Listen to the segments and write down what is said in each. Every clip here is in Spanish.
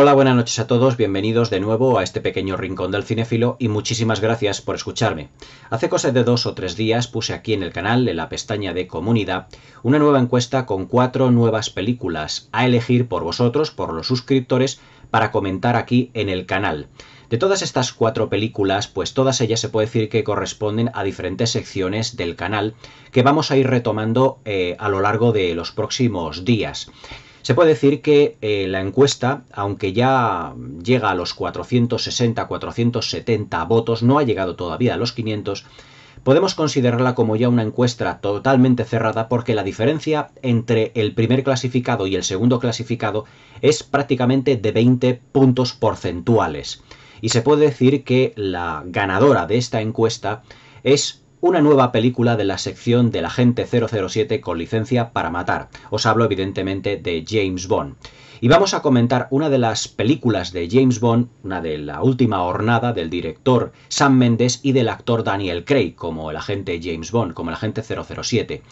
Hola, buenas noches a todos, bienvenidos de nuevo a este pequeño rincón del cinéfilo y muchísimas gracias por escucharme. Hace cosa de dos o tres días puse aquí en el canal, en la pestaña de comunidad, una nueva encuesta con cuatro nuevas películas a elegir por vosotros, por los suscriptores, para comentar aquí en el canal. De todas estas cuatro películas, pues todas ellas se puede decir que corresponden a diferentes secciones del canal que vamos a ir retomando eh, a lo largo de los próximos días. Se puede decir que eh, la encuesta, aunque ya llega a los 460, 470 votos, no ha llegado todavía a los 500, podemos considerarla como ya una encuesta totalmente cerrada porque la diferencia entre el primer clasificado y el segundo clasificado es prácticamente de 20 puntos porcentuales. Y se puede decir que la ganadora de esta encuesta es una nueva película de la sección del agente 007 con licencia para matar. Os hablo evidentemente de James Bond. Y vamos a comentar una de las películas de James Bond, una de la última hornada del director Sam Mendes y del actor Daniel Craig como el agente James Bond, como el agente 007.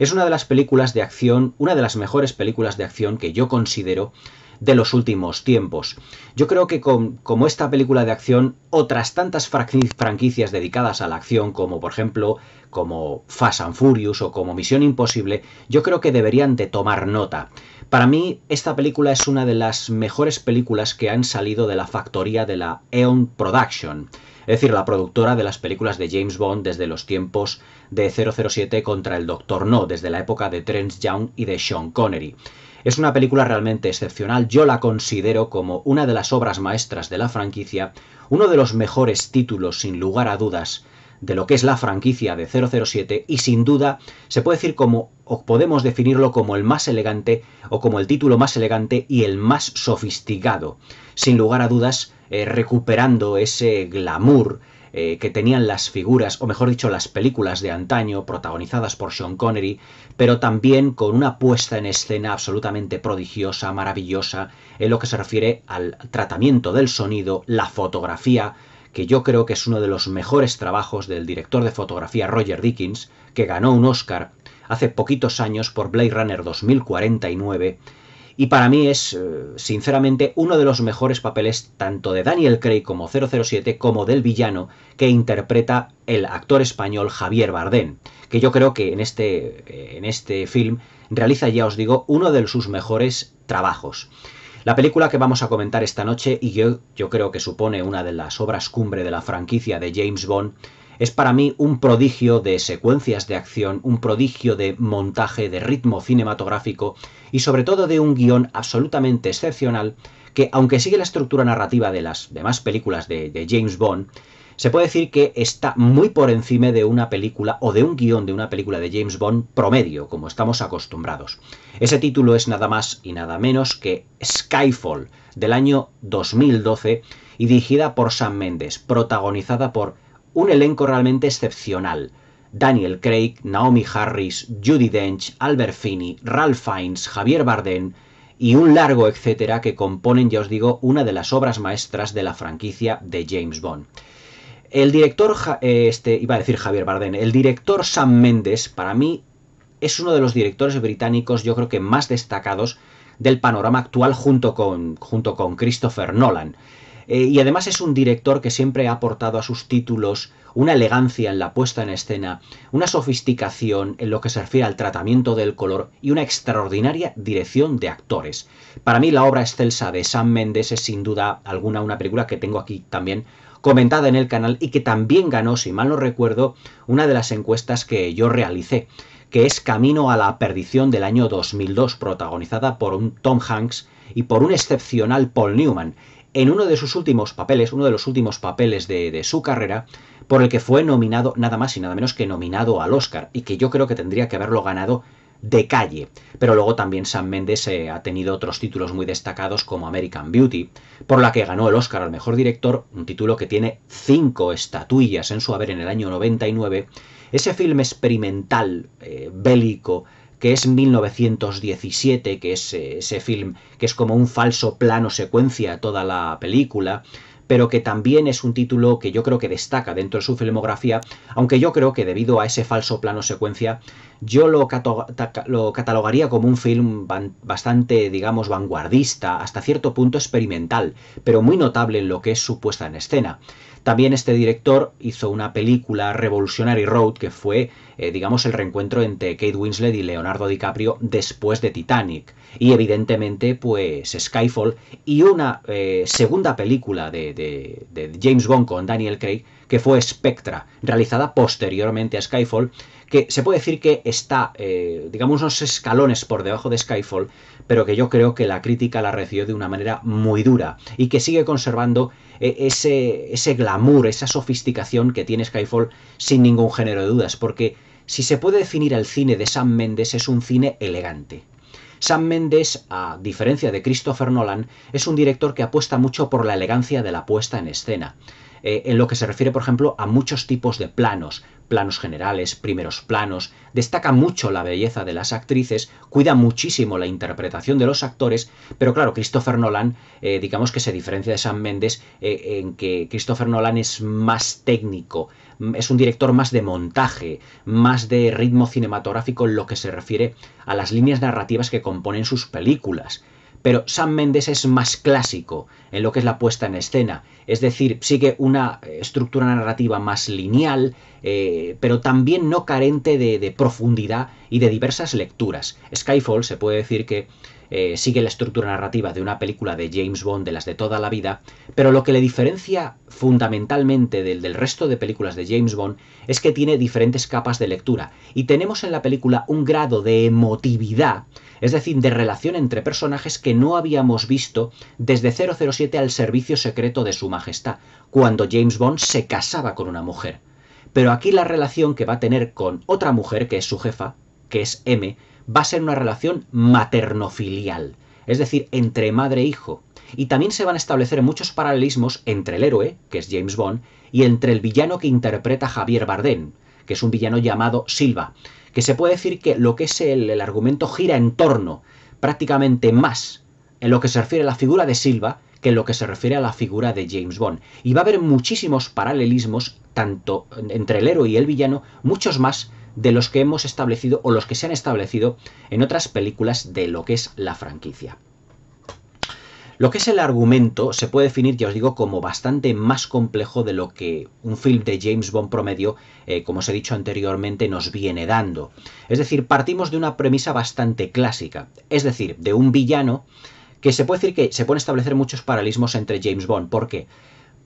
Es una de las películas de acción, una de las mejores películas de acción que yo considero de los últimos tiempos. Yo creo que con, como esta película de acción, otras tantas franquicias dedicadas a la acción, como por ejemplo como Fast and Furious o como Misión Imposible, yo creo que deberían de tomar nota. Para mí, esta película es una de las mejores películas que han salido de la factoría de la Eon Production, es decir, la productora de las películas de James Bond desde los tiempos de 007 contra el Doctor No, desde la época de Trent Young y de Sean Connery. Es una película realmente excepcional, yo la considero como una de las obras maestras de la franquicia, uno de los mejores títulos sin lugar a dudas de lo que es la franquicia de 007 y sin duda se puede decir como o podemos definirlo como el más elegante o como el título más elegante y el más sofisticado, sin lugar a dudas eh, recuperando ese glamour eh, que tenían las figuras, o mejor dicho, las películas de antaño, protagonizadas por Sean Connery, pero también con una puesta en escena absolutamente prodigiosa, maravillosa, en lo que se refiere al tratamiento del sonido, la fotografía, que yo creo que es uno de los mejores trabajos del director de fotografía Roger Dickens, que ganó un Oscar hace poquitos años por Blade Runner 2049, y para mí es, eh, sinceramente, uno de los mejores papeles tanto de Daniel Craig como 007 como del villano que interpreta el actor español Javier Bardem, que yo creo que en este, en este film realiza, ya os digo, uno de sus mejores trabajos. La película que vamos a comentar esta noche y yo, yo creo que supone una de las obras cumbre de la franquicia de James Bond es para mí un prodigio de secuencias de acción, un prodigio de montaje, de ritmo cinematográfico y sobre todo de un guión absolutamente excepcional que, aunque sigue la estructura narrativa de las demás películas de, James Bond, se puede decir que está muy por encima de una película o de un guión de una película de James Bond promedio, como estamos acostumbrados. Ese título es nada más y nada menos que Skyfall, del año 2012, y dirigida por Sam Mendes, protagonizada por un elenco realmente excepcional. Daniel Craig, Naomi Harris, Judy Dench, Albert Finney, Ralph Fiennes, Javier Bardem y un largo etcétera que componen, ya os digo, una de las obras maestras de la franquicia de James Bond. El director, eh, este, iba a decir Javier Bardem, el director Sam Mendes, para mí, es uno de los directores británicos, yo creo que más destacados del panorama actual junto con, junto con Christopher Nolan. Eh, y además es un director que siempre ha aportado a sus títulos una elegancia en la puesta en escena, una sofisticación en lo que se refiere al tratamiento del color y una extraordinaria dirección de actores. Para mí la obra excelsa de Sam Mendes es sin duda alguna una película que tengo aquí también comentada en el canal y que también ganó, si mal no recuerdo, una de las encuestas que yo realicé, que es Camino a la Perdición del año 2002, protagonizada por un Tom Hanks y por un excepcional Paul Newman en uno de sus últimos papeles, uno de los últimos papeles de, su carrera, por el que fue nominado, nada más y nada menos que nominado al Oscar, y que yo creo que tendría que haberlo ganado de calle. Pero luego también Sam Mendes eh, ha tenido otros títulos muy destacados como American Beauty, por la que ganó el Oscar al Mejor Director, un título que tiene cinco estatuillas en su haber en el año 99. Ese film experimental, eh, bélico, que es 1917, que es eh, ese film que es como un falso plano secuencia toda la película, pero que también es un título que yo creo que destaca dentro de su filmografía, aunque yo creo que debido a ese falso plano secuencia, yo lo, lo catalogaría como un film bastante, digamos, vanguardista, hasta cierto punto experimental, pero muy notable en lo que es su puesta en escena. También este director hizo una película, Revolutionary Road, que fue, eh, digamos, el reencuentro entre Kate Winslet y Leonardo DiCaprio después de Titanic. Y evidentemente, pues Skyfall y una eh, segunda película de, de James Bond con Daniel Craig, que fue Spectra, realizada posteriormente a Skyfall, que se puede decir que está, eh, digamos, unos escalones por debajo de Skyfall, pero que yo creo que la crítica la recibió de una manera muy dura y que sigue conservando eh, ese, ese glamour, esa sofisticación que tiene Skyfall sin ningún género de dudas, porque si se puede definir el cine de Sam Mendes es un cine elegante. Sam Mendes, a diferencia de Christopher Nolan, es un director que apuesta mucho por la elegancia de la puesta en escena. Eh, en lo que se refiere, por ejemplo, a muchos tipos de planos, planos generales, primeros planos, destaca mucho la belleza de las actrices, cuida muchísimo la interpretación de los actores, pero claro, Christopher Nolan, eh, digamos que se diferencia de San Mendes eh, en que Christopher Nolan es más técnico, es un director más de montaje, más de ritmo cinematográfico en lo que se refiere a las líneas narrativas que componen sus películas pero Sam Mendes es más clásico en lo que es la puesta en escena, es decir, sigue una eh, estructura narrativa más lineal, eh, pero también no carente de, profundidad y de diversas lecturas. Skyfall se puede decir que eh, sigue la estructura narrativa de una película de James Bond, de las de toda la vida, pero lo que le diferencia fundamentalmente del resto de películas de James Bond es que tiene diferentes capas de lectura y tenemos en la película un grado de emotividad es decir, de relación entre personajes que no habíamos visto desde 007 al servicio secreto de Su Majestad, cuando James Bond se casaba con una mujer. Pero aquí la relación que va a tener con otra mujer, que es su jefa, que es M, va a ser una relación maternofilial, es decir, entre madre e hijo. Y también se van a establecer muchos paralelismos entre el héroe, que es James Bond, y entre el villano que interpreta Javier Bardem, que es un villano llamado Silva, que se puede decir que lo que es el, el argumento gira en torno prácticamente más en lo que se refiere a la figura de Silva que en lo que se refiere a la figura de James Bond. Y va a haber muchísimos paralelismos, tanto entre el héroe y el villano, muchos más de los que hemos establecido o los que se han establecido en otras películas de lo que es la franquicia. Lo que es el argumento se puede definir, ya os digo, como bastante más complejo de lo que un film de James Bond promedio, eh, como os he dicho anteriormente, nos viene dando. Es decir, partimos de una premisa bastante clásica, es decir, de un villano que se puede decir que se pueden establecer muchos paralismos entre James Bond. ¿Por qué?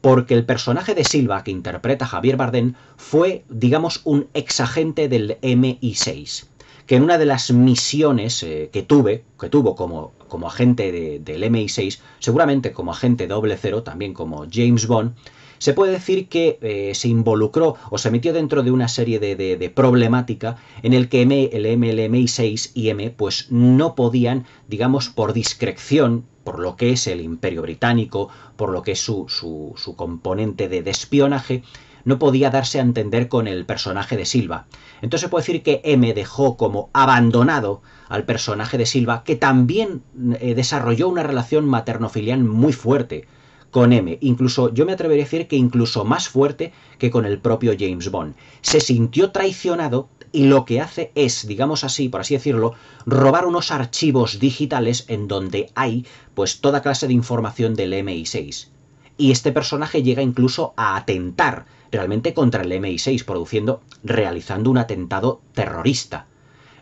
porque el personaje de Silva que interpreta Javier Bardem fue, digamos, un exagente del MI6 que en una de las misiones eh, que tuve, que tuvo como, como agente del MI6, seguramente como agente doble cero, también como James Bond, se puede decir que eh, se involucró o se metió dentro de una serie de, de, problemática en el que el MLMI6 y M pues no podían, digamos, por discreción, por lo que es el imperio británico, por lo que es su, su, su componente de, de espionaje, no podía darse a entender con el personaje de Silva. Entonces se puede decir que M dejó como abandonado al personaje de Silva, que también eh, desarrolló una relación materno muy fuerte con M, incluso yo me atrevería a decir que incluso más fuerte que con el propio James Bond. Se sintió traicionado y lo que hace es, digamos así, por así decirlo, robar unos archivos digitales en donde hay pues toda clase de información del MI6. Y este personaje llega incluso a atentar realmente contra el MI6, produciendo, realizando un atentado terrorista.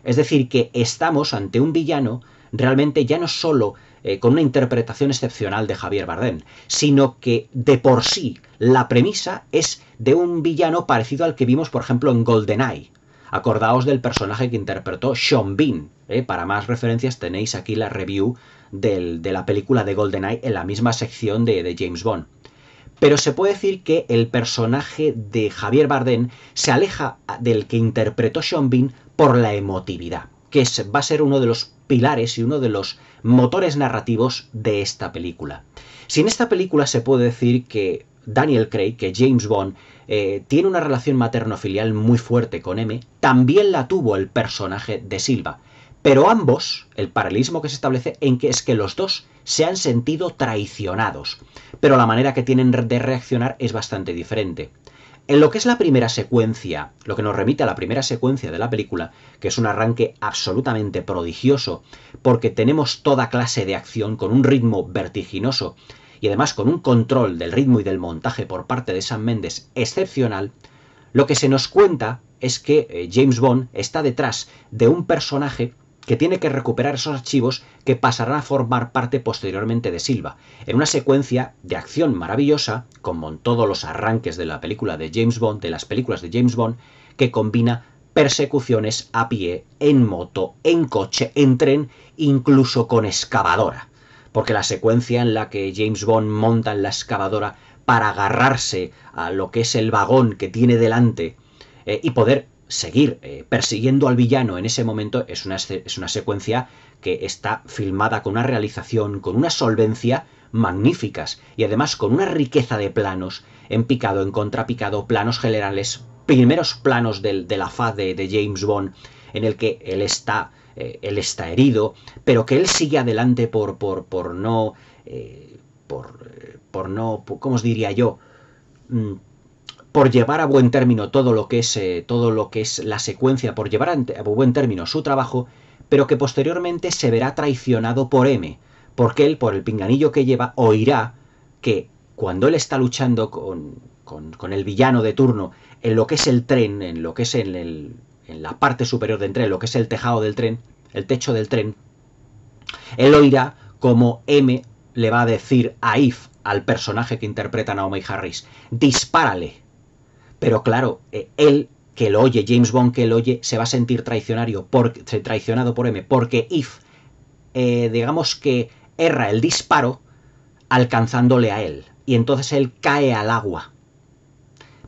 Es decir, que estamos ante un villano realmente ya no solo eh, con una interpretación excepcional de Javier Bardem, sino que de por sí la premisa es de un villano parecido al que vimos, por ejemplo, en GoldenEye. Acordaos del personaje que interpretó Sean Bean. ¿eh? Para más referencias tenéis aquí la review de la película de GoldenEye en la misma sección de James Bond pero se puede decir que el personaje de Javier Bardem se aleja ah, del que interpretó Sean Bean por la emotividad, que va a ser uno de los pilares y uno de los motores narrativos de esta película. Si en esta película se puede decir que Daniel Craig, que James Bond, eh, tiene una relación materno-filial muy fuerte con M, también la tuvo el personaje de Silva. Pero ambos, el paralelismo que se establece en que es que los dos se han sentido traicionados, pero la manera que tienen de reaccionar es bastante diferente. En lo que es la primera secuencia, lo que nos remite a la primera secuencia de la película, que es un arranque absolutamente prodigioso, porque tenemos toda clase de acción con un ritmo vertiginoso y además con un control del ritmo y del montaje por parte de Sam Mendes excepcional, lo que se nos cuenta es que eh, James Bond está detrás de un personaje que tiene que recuperar esos archivos que pasarán a formar parte posteriormente de Silva, en una secuencia de acción maravillosa, como en todos los arranques de la película de James Bond, de las películas de James Bond, que combina persecuciones a pie, en moto, en coche, en tren, incluso con excavadora. Porque la secuencia en la que James Bond monta en la excavadora para agarrarse a lo que es el vagón que tiene delante eh, y poder seguir eh, persiguiendo al villano en ese momento es una, es una secuencia que está filmada con una realización, con una solvencia magníficas y además con una riqueza de planos en picado, en contrapicado, planos generales, primeros planos de la faz de, James Bond en el que él está, eh, él está herido, pero que él sigue adelante por, por, por no... Eh, por, por no... ¿Cómo os diría yo? Mm, por llevar a buen término todo lo que es, eh, todo lo que es la secuencia, por llevar a, buen término su trabajo, pero que posteriormente se verá traicionado por M, porque él, por el pinganillo que lleva, oirá que cuando él está luchando con, el villano de turno en lo que es el tren, en lo que es en, el, en la parte superior del tren, en lo que es el tejado del tren, el techo del tren, él oirá como M le va a decir a If, al personaje que interpreta Naomi Harris, dispárale pero claro, eh, él que lo oye, James Bond que lo oye, se va a sentir traicionario por, traicionado por M, porque If, eh, digamos que erra el disparo alcanzándole a él, y entonces él cae al agua.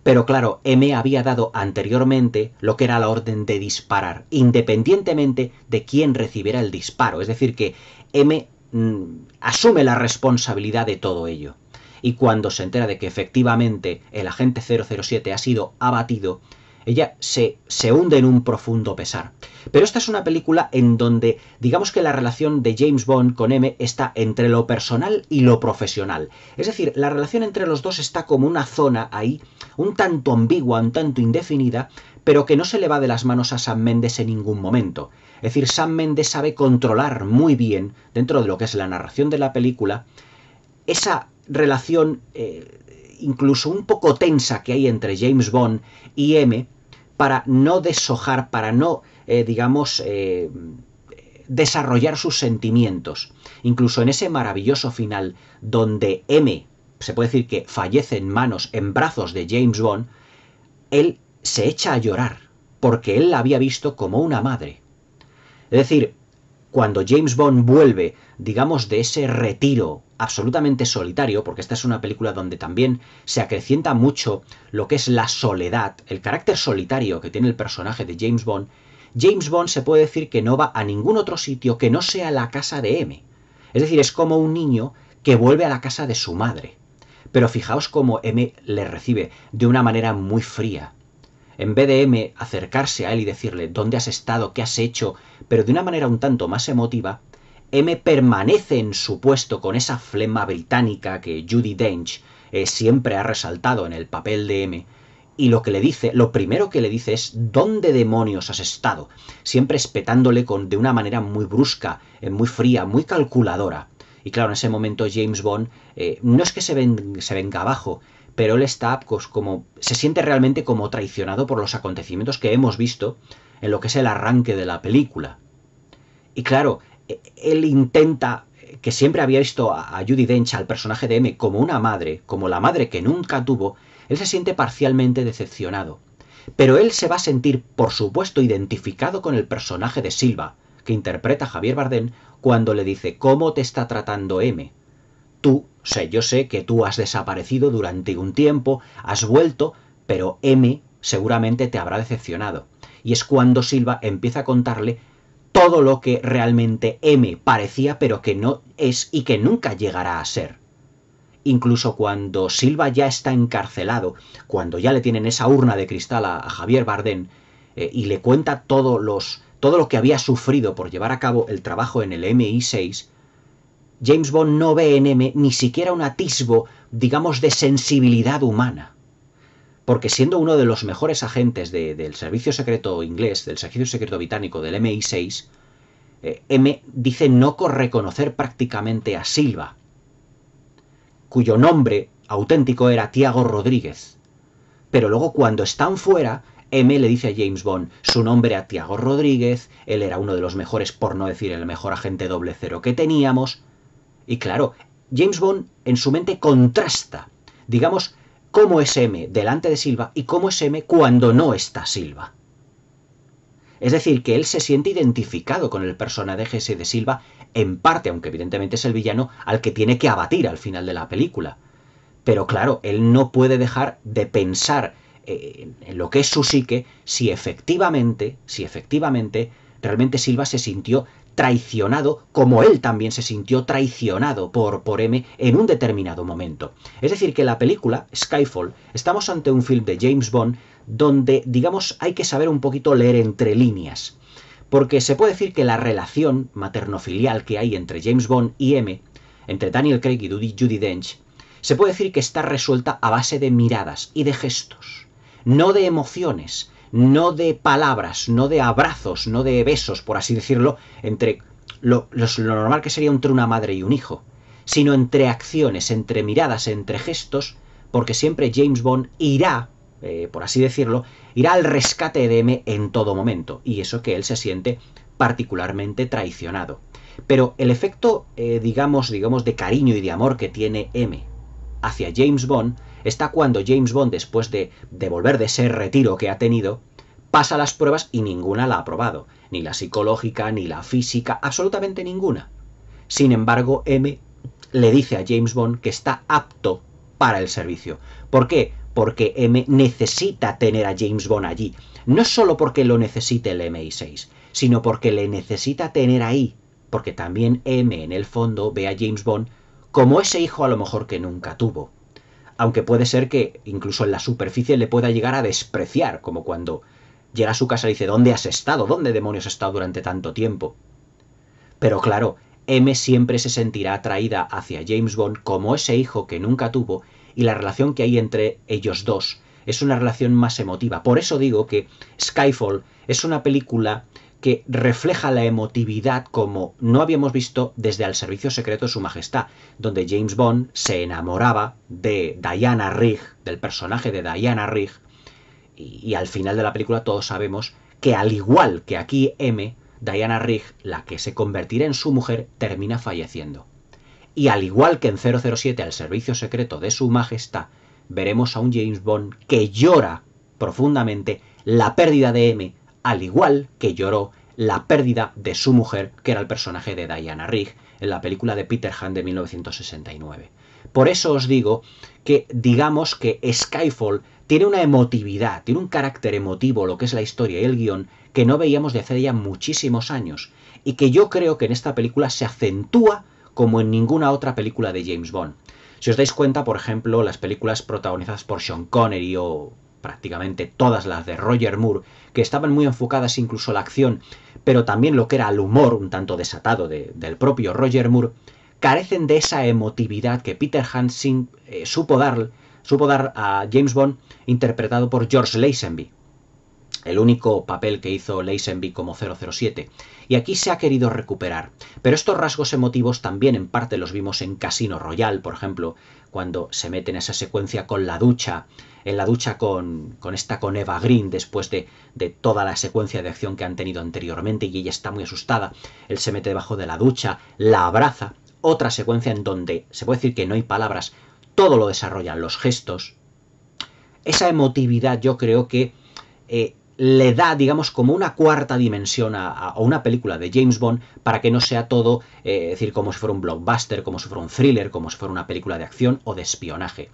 Pero claro, M había dado anteriormente lo que era la orden de disparar, independientemente de quién recibiera el disparo. Es decir, que M mm, asume la responsabilidad de todo ello y cuando se entera de que efectivamente el agente 007 ha sido abatido, ella se, se hunde en un profundo pesar. Pero esta es una película en donde digamos que la relación de James Bond con M está entre lo personal y lo profesional. Es decir, la relación entre los dos está como una zona ahí, un tanto ambigua, un tanto indefinida, pero que no se le va de las manos a Sam Mendes en ningún momento. Es decir, Sam Mendes sabe controlar muy bien, dentro de lo que es la narración de la película, esa relación eh, incluso un poco tensa que hay entre James Bond y M para no deshojar, para no, eh, digamos, eh, desarrollar sus sentimientos. Incluso en ese maravilloso final donde M, se puede decir que fallece en manos, en brazos de James Bond, él se echa a llorar, porque él la había visto como una madre. Es decir, cuando James Bond vuelve, digamos, de ese retiro absolutamente solitario, porque esta es una película donde también se acrecienta mucho lo que es la soledad, el carácter solitario que tiene el personaje de James Bond, James Bond se puede decir que no va a ningún otro sitio que no sea la casa de M. Es decir, es como un niño que vuelve a la casa de su madre. Pero fijaos cómo M le recibe de una manera muy fría. En vez de M acercarse a él y decirle dónde has estado, qué has hecho, pero de una manera un tanto más emotiva, M permanece en su puesto con esa flema británica que Judy Dench eh, siempre ha resaltado en el papel de M. Y lo que le dice, lo primero que le dice es ¿dónde demonios has estado? Siempre espetándole con, de una manera muy brusca, eh, muy fría, muy calculadora. Y claro, en ese momento James Bond eh, no es que se, venga abajo, pero él está pues, como se siente realmente como traicionado por los acontecimientos que hemos visto en lo que es el arranque de la película. Y claro, él intenta eh, que siempre había visto a Judy Dench, al personaje de M, como una madre, como la madre que nunca tuvo, él se siente parcialmente decepcionado. Pero él se va a sentir, por supuesto, identificado con el personaje de Silva, que interpreta Javier Bardem, cuando le dice ¿Cómo te está tratando M? Tú, sé, yo sé que tú has desaparecido durante un tiempo, has vuelto, pero M seguramente te habrá decepcionado. Y es cuando Silva empieza a contarle todo lo que realmente M parecía pero que no es y que nunca llegará a ser. Incluso cuando Silva ya está encarcelado, cuando ya le tienen esa urna de cristal a, Javier Bardén, eh, y le cuenta los, todo lo que había sufrido por llevar a cabo el trabajo en el MI6, James Bond no ve en M ni siquiera un atisbo, digamos, de sensibilidad humana porque siendo uno de los mejores agentes del servicio secreto inglés, del servicio secreto británico, del MI6, eh, M dice no reconocer prácticamente a Silva, cuyo nombre auténtico era Tiago Rodríguez. Pero luego cuando están fuera, M le dice a James Bond su nombre a Tiago Rodríguez, él era uno de los mejores, por no decir el mejor agente doble cero que teníamos. Y claro, James Bond en su mente contrasta, digamos, cómo es M delante de Silva y cómo es M cuando no está Silva. Es decir, que él se siente identificado con el personaje ese de Silva, en parte, aunque evidentemente es el villano al que tiene que abatir al final de la película. Pero claro, él no puede dejar de pensar eh, en lo que es su psique si efectivamente, si efectivamente realmente Silva se sintió traicionado, como él también se sintió traicionado por, por M en un determinado momento. Es decir, que la película, Skyfall, estamos ante un film de James Bond donde, digamos, hay que saber un poquito leer entre líneas. Porque se puede decir que la relación materno-filial que hay entre James Bond y M, entre Daniel Craig y Judy Dench, se puede decir que está resuelta a base de miradas y de gestos, no de emociones, no de palabras, no de abrazos, no de besos, por así decirlo, entre lo, normal que sería entre una madre y un hijo, sino entre acciones, entre miradas, entre gestos, porque siempre James Bond irá, eh, por así decirlo, irá al rescate de M en todo momento, y eso que él se siente particularmente traicionado. Pero el efecto, eh, digamos, digamos, de cariño y de amor que tiene M hacia James Bond está cuando James Bond, después de, devolver volver de ese retiro que ha tenido, pasa las pruebas y ninguna la ha aprobado, ni la psicológica, ni la física, absolutamente ninguna. Sin embargo, M le dice a James Bond que está apto para el servicio. ¿Por qué? Porque M necesita tener a James Bond allí. No solo porque lo necesite el MI6, sino porque le necesita tener ahí. Porque también M en el fondo ve a James Bond como ese hijo a lo mejor que nunca tuvo aunque puede ser que incluso en la superficie le pueda llegar a despreciar, como cuando llega a su casa y dice, ¿dónde has estado? ¿Dónde demonios has estado durante tanto tiempo? Pero claro, M siempre se sentirá atraída hacia James Bond como ese hijo que nunca tuvo y la relación que hay entre ellos dos es una relación más emotiva. Por eso digo que Skyfall es una película que refleja la emotividad como no habíamos visto desde al servicio secreto de su majestad, donde James Bond se enamoraba de Diana Rigg, del personaje de Diana Rigg, y, y al final de la película todos sabemos que al igual que aquí M, Diana Rigg, la que se convertirá en su mujer, termina falleciendo. Y al igual que en 007 al servicio secreto de su majestad, veremos a un James Bond que llora profundamente la pérdida de M al igual que lloró la pérdida de su mujer, que era el personaje de Diana Rigg en la película de Peter Hunt de 1969. Por eso os digo que digamos que Skyfall tiene una emotividad, tiene un carácter emotivo lo que es la historia y el guión que no veíamos de hace ya muchísimos años y que yo creo que en esta película se acentúa como en ninguna otra película de James Bond. Si os dais cuenta, por ejemplo, las películas protagonizadas por Sean Connery o prácticamente todas las de Roger Moore, que estaban muy enfocadas incluso a la acción, pero también lo que era el humor un tanto desatado del propio Roger Moore, carecen de esa emotividad que Peter Hansen eh, supo, dar, supo dar a James Bond, interpretado por George Lazenby, el único papel que hizo Lazenby como 007. Y aquí se ha querido recuperar. Pero estos rasgos emotivos también en parte los vimos en Casino Royale, por ejemplo, cuando se mete en esa secuencia con la ducha, en la ducha con, esta, con Eva Green, después de, toda la secuencia de acción que han tenido anteriormente, y ella está muy asustada. Él se mete debajo de la ducha, la abraza. Otra secuencia en donde se puede decir que no hay palabras, todo lo desarrollan los gestos. Esa emotividad yo creo que eh, le da, digamos, como una cuarta dimensión a, una película de James Bond para que no sea todo, eh, decir, como si fuera un blockbuster, como si fuera un thriller, como si fuera una película de acción o de espionaje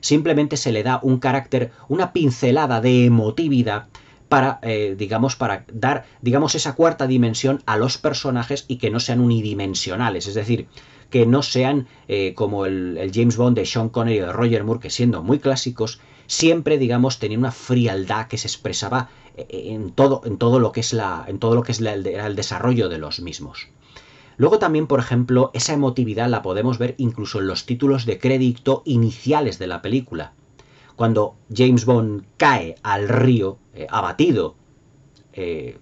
simplemente se le da un carácter, una pincelada de emotividad para, eh, digamos, para dar, digamos, esa cuarta dimensión a los personajes y que no sean unidimensionales, es decir, que no sean eh, como el, James Bond de Sean Connery o de Roger Moore, que siendo muy clásicos, siempre, digamos, tenían una frialdad que se expresaba eh, en todo, lo que es, la, en todo lo que es el desarrollo de los mismos. Luego también, por ejemplo, esa emotividad la podemos ver incluso en los títulos de crédito iniciales de la película. Cuando James Bond cae al río, eh, abatido, eh,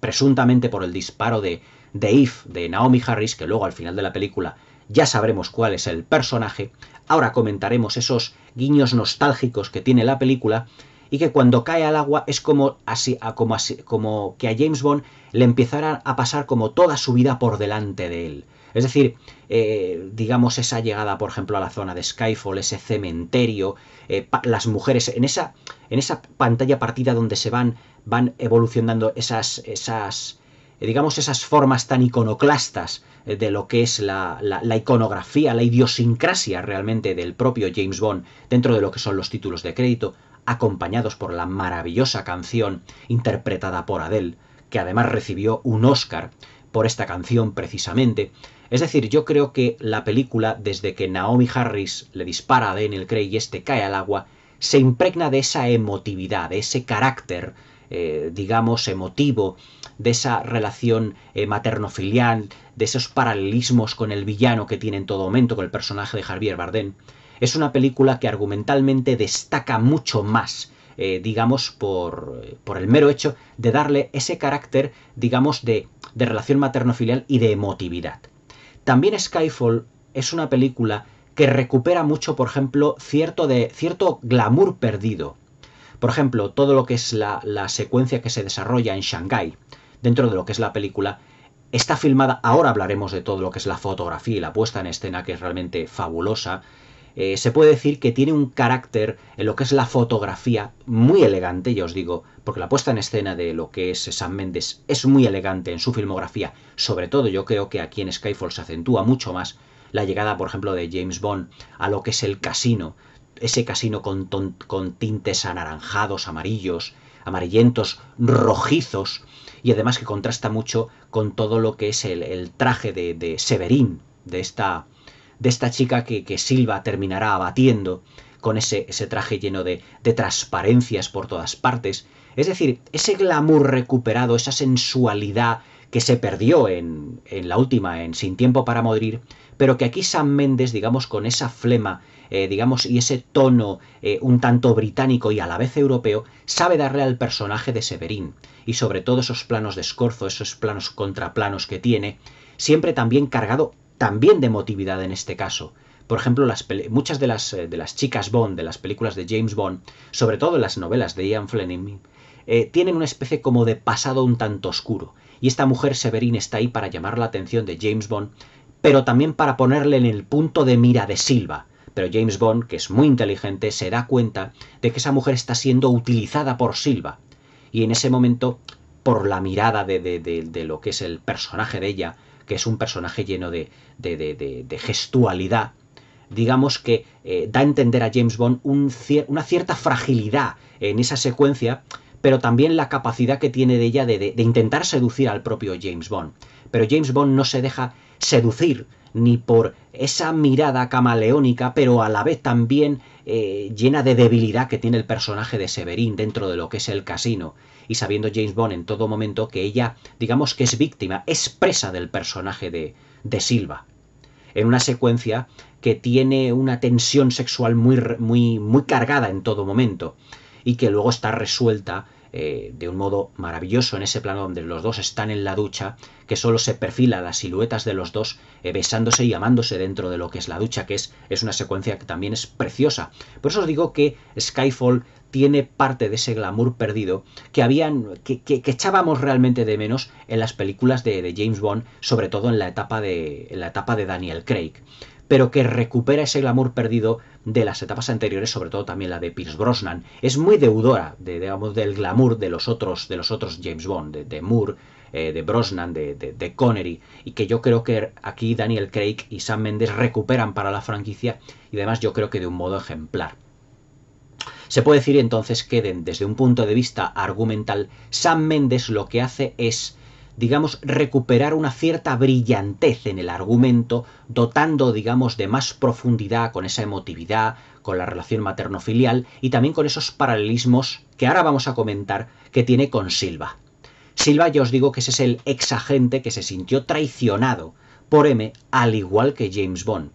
presuntamente por el disparo de, de de Naomi Harris, que luego al final de la película ya sabremos cuál es el personaje, ahora comentaremos esos guiños nostálgicos que tiene la película, y que cuando cae al agua es como así, como así, como que a James Bond le empezara a pasar como toda su vida por delante de él. Es decir, eh, digamos esa llegada, por ejemplo, a la zona de Skyfall, ese cementerio, eh, las mujeres, en esa, en esa pantalla partida donde se van, van evolucionando esas, esas, eh, digamos, esas formas tan iconoclastas de lo que es la, la, iconografía, la idiosincrasia realmente del propio James Bond dentro de lo que son los títulos de crédito acompañados por la maravillosa canción interpretada por Adele, que además recibió un Oscar por esta canción precisamente. Es decir, yo creo que la película, desde que Naomi Harris le dispara a el Craig y este cae al agua, se impregna de esa emotividad, de ese carácter, eh, digamos, emotivo, de esa relación eh, materno-filial, de esos paralelismos con el villano que tiene en todo momento, con el personaje de Javier Bardem. Es una película que argumentalmente destaca mucho más, eh, digamos, por, el mero hecho de darle ese carácter, digamos, de, relación materno-filial y de emotividad. También Skyfall es una película que recupera mucho, por ejemplo, cierto, de, cierto glamour perdido. Por ejemplo, todo lo que es la, la secuencia que se desarrolla en Shanghái, dentro de lo que es la película, está filmada, ahora hablaremos de todo lo que es la fotografía y la puesta en escena, que es realmente fabulosa, eh, se puede decir que tiene un carácter en lo que es la fotografía muy elegante, ya os digo, porque la puesta en escena de lo que es Sam Mendes es muy elegante en su filmografía, sobre todo yo creo que aquí en Skyfall se acentúa mucho más la llegada, por ejemplo, de James Bond a lo que es el casino, ese casino con, con tintes anaranjados, amarillos, amarillentos, rojizos, y además que contrasta mucho con todo lo que es el, el traje de, de Severín, de esta de esta chica que, que Silva terminará abatiendo con ese, ese traje lleno de, de transparencias por todas partes. Es decir, ese glamour recuperado, esa sensualidad que se perdió en, en, la última, en Sin Tiempo para Morir, pero que aquí San Méndez, digamos, con esa flema, eh, digamos, y ese tono eh, un tanto británico y a la vez europeo, sabe darle al personaje de Severín. Y sobre todo esos planos de escorzo, esos planos contraplanos que tiene, siempre también cargado también de emotividad en este caso. Por ejemplo, muchas de las, eh, de las chicas Bond, de las películas de James Bond, sobre todo las novelas de Ian Fleming, eh, tienen una especie como de pasado un tanto oscuro. Y esta mujer Severin está ahí para llamar la atención de James Bond, pero también para ponerle en el punto de mira de Silva. Pero James Bond, que es muy inteligente, se da cuenta de que esa mujer está siendo utilizada por Silva. Y en ese momento, por la mirada de, de, de lo que es el personaje de ella, que es un personaje lleno de, gestualidad, digamos que eh, da a entender a James Bond una cierta fragilidad en esa secuencia, pero también la capacidad que tiene de ella de, intentar seducir al propio James Bond. Pero James Bond no se deja seducir ni por esa mirada camaleónica, pero a la vez también eh, llena de debilidad que tiene el personaje de Severín dentro de lo que es el casino. Y sabiendo James Bond en todo momento que ella, digamos que es víctima, es presa del personaje de, de Silva. En una secuencia que tiene una tensión sexual muy, muy, muy cargada en todo momento y que luego está resuelta eh, de un modo maravilloso en ese plano donde los dos están en la ducha, que solo se perfila las siluetas de los dos eh, besándose y amándose dentro de lo que es la ducha, que es, es una secuencia que también es preciosa. Por eso os digo que Skyfall tiene parte de ese glamour perdido que habían que, echábamos realmente de menos en las películas de, James Bond, sobre todo en la etapa de en la etapa de Daniel Craig pero que recupera ese glamour perdido de las etapas anteriores, sobre todo también la de Pierce Brosnan. Es muy deudora, de, digamos, del glamour de los otros, de los otros James Bond, de, Moore, eh, de Brosnan, de, de, de, Connery, y que yo creo que aquí Daniel Craig y Sam Mendes recuperan para la franquicia, y además yo creo que de un modo ejemplar. Se puede decir entonces que desde un punto de vista argumental, Sam Mendes lo que hace es digamos, recuperar una cierta brillantez en el argumento, dotando, digamos, de más profundidad con esa emotividad, con la relación materno-filial y también con esos paralelismos que ahora vamos a comentar que tiene con Silva. Silva, ya os digo que ese es el ex agente que se sintió traicionado por M, al igual que James Bond,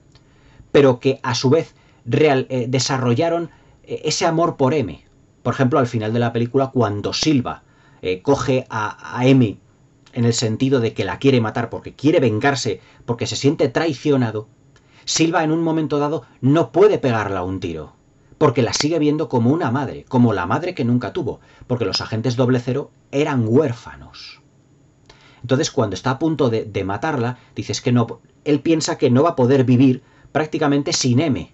pero que a su vez eh, desarrollaron eh, ese amor por M. Por ejemplo, al final de la película, cuando Silva eh, coge a, a M en el sentido de que la quiere matar porque quiere vengarse, porque se siente traicionado, Silva en un momento dado no puede pegarla un tiro, porque la sigue viendo como una madre, como la madre que nunca tuvo, porque los agentes doble cero eran huérfanos. Entonces cuando está a punto de, matarla, dices que no, él piensa que no va a poder vivir prácticamente sin M,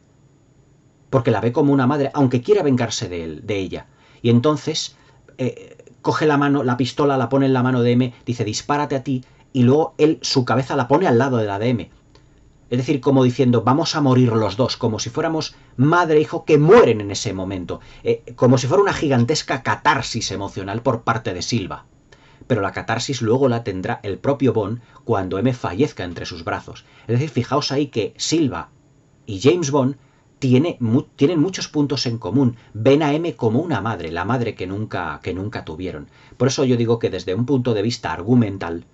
porque la ve como una madre, aunque quiera vengarse de, él, de ella. Y entonces eh, coge la mano, la pistola la pone en la mano de M, dice dispárate a ti, y luego él su cabeza la pone al lado de la de M. Es decir, como diciendo, vamos a morir los dos, como si fuéramos madre e hijo que mueren en ese momento, eh, como si fuera una gigantesca catarsis emocional por parte de Silva. Pero la catarsis luego la tendrá el propio Bond cuando M fallezca entre sus brazos. Es decir, fijaos ahí que Silva y James Bond tienen muchos puntos en común. Ven a M como una madre, la madre que nunca, que nunca tuvieron. Por eso yo digo que desde un punto de vista argumental,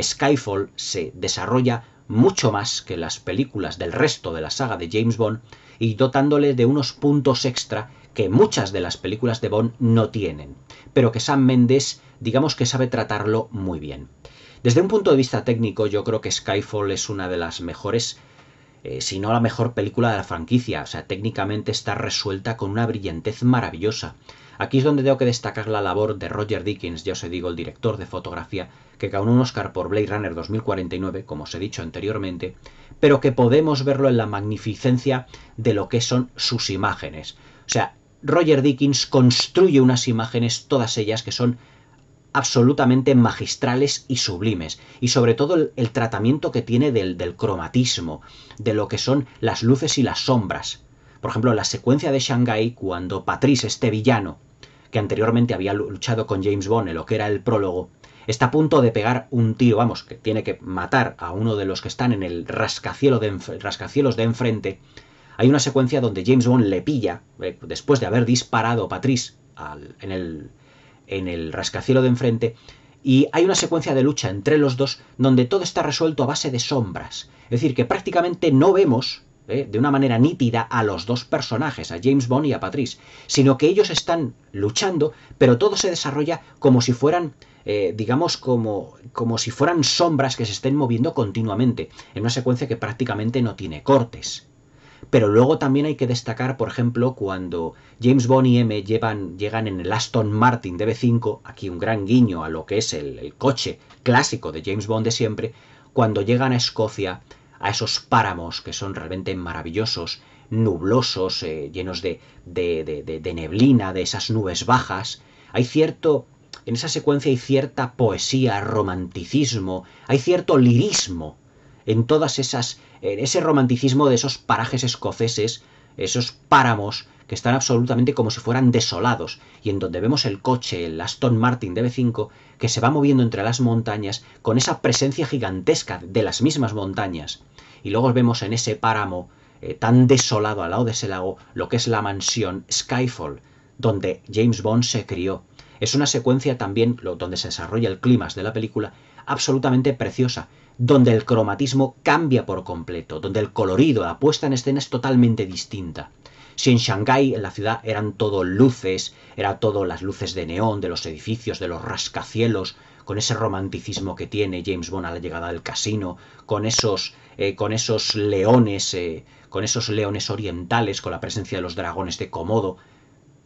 Skyfall se desarrolla mucho más que las películas del resto de la saga de James Bond y dotándole de unos puntos extra que muchas de las películas de Bond no tienen, pero que Sam Mendes digamos que sabe tratarlo muy bien. Desde un punto de vista técnico yo creo que Skyfall es una de las mejores sino eh, si no la mejor película de la franquicia. O sea, técnicamente está resuelta con una brillantez maravillosa. Aquí es donde tengo que destacar la labor de Roger Dickens, ya os digo, el director de fotografía, que ganó un Oscar por Blade Runner 2049, como os he dicho anteriormente, pero que podemos verlo en la magnificencia de lo que son sus imágenes. O sea, Roger Dickens construye unas imágenes, todas ellas, que son absolutamente magistrales y sublimes. Y sobre todo el, tratamiento que tiene del, del, cromatismo, de lo que son las luces y las sombras. Por ejemplo, la secuencia de Shanghai cuando Patrice, este villano, que anteriormente había luchado con James Bond en lo que era el prólogo, está a punto de pegar un tiro, vamos, que tiene que matar a uno de los que están en el rascacielos de, rascacielos de enfrente. Hay una secuencia donde James Bond le pilla, eh, después de haber disparado a Patrice en el en el rascacielo de enfrente, y hay una secuencia de lucha entre los dos donde todo está resuelto a base de sombras. Es decir, que prácticamente no vemos ¿eh? de una manera nítida a los dos personajes, a James Bond y a Patrice, sino que ellos están luchando, pero todo se desarrolla como si fueran eh, digamos, como, como si fueran sombras que se estén moviendo continuamente, en una secuencia que prácticamente no tiene cortes. Pero luego también hay que destacar, por ejemplo, cuando James Bond y M llegan en el Aston Martin DB5, aquí un gran guiño a lo que es el, coche clásico de James Bond de siempre, cuando llegan a Escocia, a esos páramos que son realmente maravillosos, nublosos, eh, llenos de, de, de, neblina, de esas nubes bajas. Hay cierto, en esa secuencia hay cierta poesía, romanticismo, hay cierto lirismo en todas esas, ese romanticismo de esos parajes escoceses, esos páramos que están absolutamente como si fueran desolados, y en donde vemos el coche, el Aston Martin DB5, que se va moviendo entre las montañas con esa presencia gigantesca de las mismas montañas. Y luego vemos en ese páramo eh, tan desolado al lado de ese lago lo que es la mansión Skyfall, donde James Bond se crió. Es una secuencia también donde se desarrolla el clímax de la película absolutamente preciosa, donde el cromatismo cambia por completo, donde el colorido, la puesta en escena es totalmente distinta. Si en Shanghái, en la ciudad, eran todo luces, era todo las luces de neón, de los edificios, de los rascacielos, con ese romanticismo que tiene James Bond a la llegada del casino, con esos, eh, con esos leones, eh, con esos leones orientales, con la presencia de los dragones de Komodo,